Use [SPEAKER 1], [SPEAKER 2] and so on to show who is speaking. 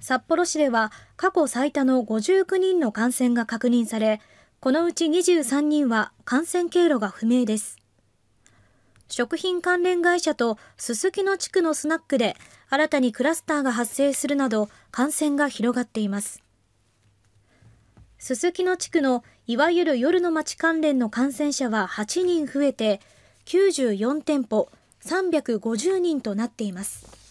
[SPEAKER 1] 札幌市では過去最多の59人の感染が確認され、このうち23人は感染経路が不明です。食品関連会社とすすきの地区のスナックで新たにクラスターが発生するなど感染が広がっています。すすきの地区のいわゆる夜の街関連の感染者は8人増えて94店舗350人となっています。